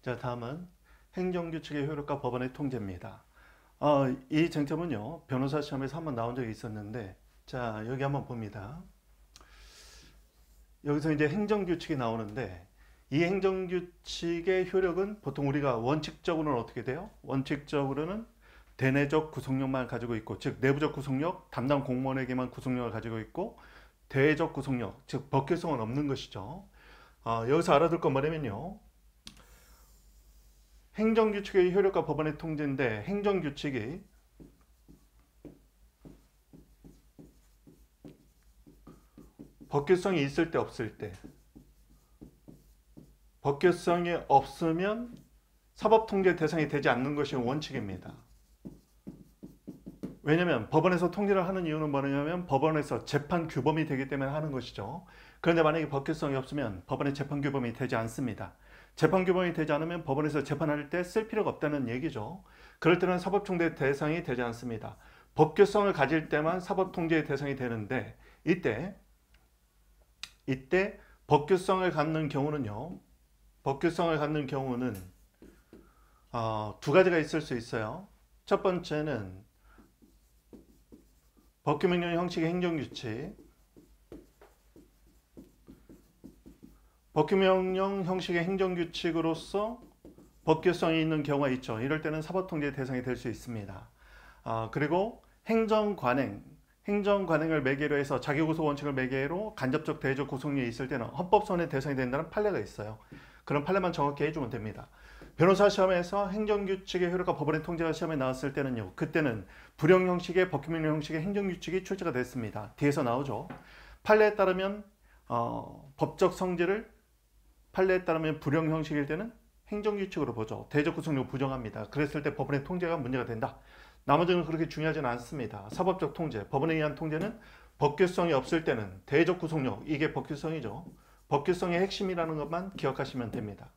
자 다음은 행정규칙의 효력과 법원의 통제입니다. 어, 이 쟁점은요 변호사 시험에서 한번 나온 적이 있었는데 자 여기 한번 봅니다. 여기서 이제 행정규칙이 나오는데 이 행정규칙의 효력은 보통 우리가 원칙적으로는 어떻게 돼요? 원칙적으로는 대내적 구속력만 가지고 있고 즉 내부적 구속력 담당 공무원에게만 구속력을 가지고 있고 대적 구속력, 즉 법계성은 없는 것이죠. 아, 여기서 알아둘 건 뭐냐면요. 행정규칙의 효력과 법원의 통제인데 행정규칙이 법규성이 있을 때 없을 때 법규성이 없으면 사법통제 대상이 되지 않는 것이 원칙입니다. 왜냐면 법원에서 통제를 하는 이유는 뭐냐면 법원에서 재판 규범이 되기 때문에 하는 것이죠. 그런데 만약에 법규성이 없으면 법원의 재판 규범이 되지 않습니다. 재판 규범이 되지 않으면 법원에서 재판할 때 쓸 필요가 없다는 얘기죠. 그럴 때는 사법총대 대상이 되지 않습니다. 법규성을 가질 때만 사법통제의 대상이 되는데 이때 이때 법규성을 갖는 경우는요. 법규성을 갖는 경우는 어, 두 가지가 있을 수 있어요. 첫 번째는 법규명령 형식의 행정규칙 법규명령 형식의 행정규칙으로서 법규성이 있는 경우가 있죠. 이럴 때는 사법통제 대상이 될 수 있습니다. 아, 그리고 행정관행, 행정관행을 매개로 해서 자기고소 원칙을 매개로 간접적 대조 구속력이 있을 때는 헌법소의 대상이 된다는 판례가 있어요. 그런 판례만 정확히 해주면 됩니다. 변호사 시험에서 행정규칙의 효력과 법원의 통제가 시험에 나왔을 때는요. 그때는 불용 형식의 법규명 형식의 행정규칙이 출제가 됐습니다. 뒤에서 나오죠. 판례에 따르면 어, 법적 성질을 판례에 따르면 불용 형식일 때는 행정규칙으로 보죠. 대적 구성력 부정합니다. 그랬을 때 법원의 통제가 문제가 된다. 나머지는 그렇게 중요하지는 않습니다. 사법적 통제, 법원에 의한 통제는 법규성이 없을 때는 대적 구성력 이게 법규성이죠. 법규성의 핵심이라는 것만 기억하시면 됩니다.